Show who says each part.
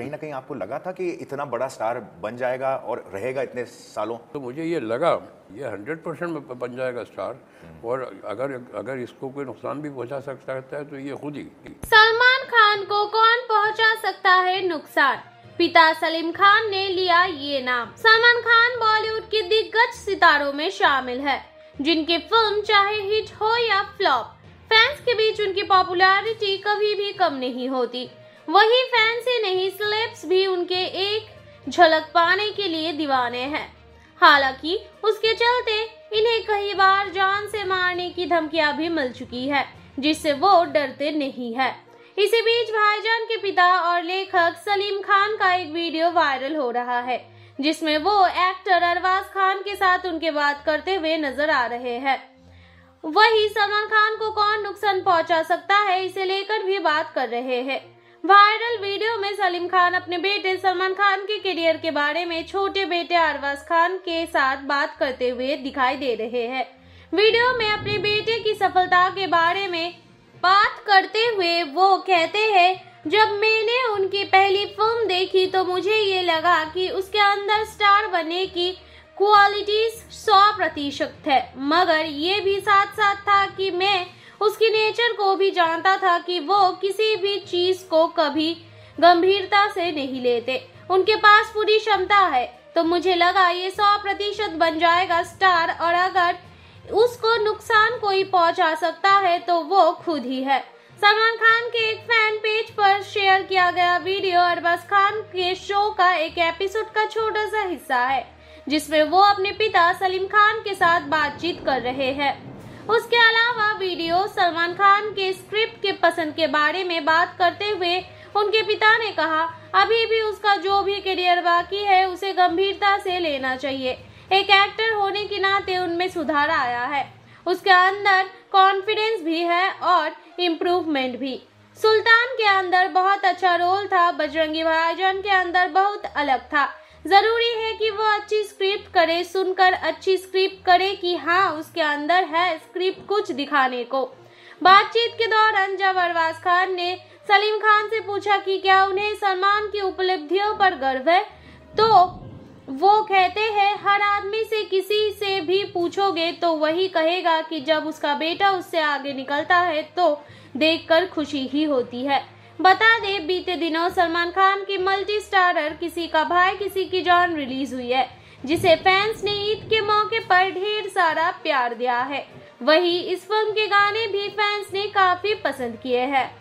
Speaker 1: कहीं ना कहीं आपको लगा था कि इतना बड़ा स्टार बन जाएगा और रहेगा इतने सालों तो मुझे ये लगा ये हंड्रेड परसेंट बन जाएगा स्टार हम्म। और अगर अगर इसको कोई नुकसान भी पहुंचा सकता है तो ये खुद ही सलमान खान को कौन पहुंचा सकता है नुकसान पिता सलीम खान ने लिया ये नाम सलमान खान बॉलीवुड के दिग्गज सितारों में शामिल है जिनकी फिल्म चाहे हिट हो या फ्लॉप फैंस के बीच उनकी पॉपुलैरिटी कभी भी कम नहीं होती वही फैंसी नहीं स्लेब्स भी उनके एक झलक पाने के लिए दीवाने हैं हालांकि उसके चलते इन्हें कई बार जान से मारने की धमकियां भी मिल चुकी है जिससे वो डरते नहीं है इसी बीच भाईजान के पिता और लेखक सलीम खान का एक वीडियो वायरल हो रहा है जिसमें वो एक्टर अरवाज खान के साथ उनके बात करते हुए नजर आ रहे हैं वही सलमान खान को कौन नुकसान पहुंचा सकता है इसे लेकर भी बात कर रहे हैं वायरल वीडियो में सलीम खान अपने बेटे सलमान खान के करियर के बारे में छोटे बेटे अरवाज खान के साथ बात करते हुए दिखाई दे रहे हैं वीडियो में अपने बेटे की सफलता के बारे में बात करते हुए वो कहते हैं जब मैंने उनकी पहली फिल्म देखी तो मुझे ये लगा कि उसके अंदर स्टार बनने की क्वालिटी सौ प्रतिशत है मगर ये भी साथ साथ था कि मैं उसकी नेचर को भी जानता था कि वो किसी भी चीज को कभी गंभीरता से नहीं लेते उनके पास पूरी क्षमता है तो मुझे लगा ये सौ प्रतिशत बन जाएगा स्टार और अगर उसको नुकसान कोई पहुंचा सकता है तो वो खुद ही है सलमान खान के एक फैन पेज पर शेयर किया गया वीडियो अरबाज खान के शो का एक एपिसोड का छोटा सा हिस्सा है जिसमें वो अपने पिता सलीम खान के साथ बातचीत कर रहे हैं उसके अलावा वीडियो सलमान खान के स्क्रिप्ट के पसंद के बारे में बात करते हुए उनके पिता ने कहा अभी भी उसका जो भी करियर बाकी है उसे गंभीरता से लेना चाहिए एक एक्टर होने के नाते उनमें सुधार आया है उसके अंदर कॉन्फिडेंस भी है और इम्प्रूवमेंट भी सुल्तान के अंदर बहुत अच्छा रोल था बजरंगी भाईजान के अंदर बहुत अलग था ज़रूरी है कि वो अच्छी स्क्रिप्ट करे सुनकर अच्छी स्क्रिप्ट करे कि हाँ उसके अंदर है स्क्रिप्ट कुछ दिखाने को बातचीत के दौरान जब अरबाज खान ने सलीम खान से पूछा कि क्या उन्हें सलमान की उपलब्धियों पर गर्व है तो वो कहते हैं हर आदमी से किसी से भी पूछोगे तो वही कहेगा कि जब उसका बेटा उससे आगे निकलता है तो देखकर खुशी ही होती है बता दें बीते दिनों सलमान खान की मल्टी स्टारर किसी का भाई किसी की जान रिलीज हुई है जिसे फैंस ने ईद के मौके पर ढेर सारा प्यार दिया है वहीं इस फिल्म के गाने भी फैंस ने काफी पसंद किए हैं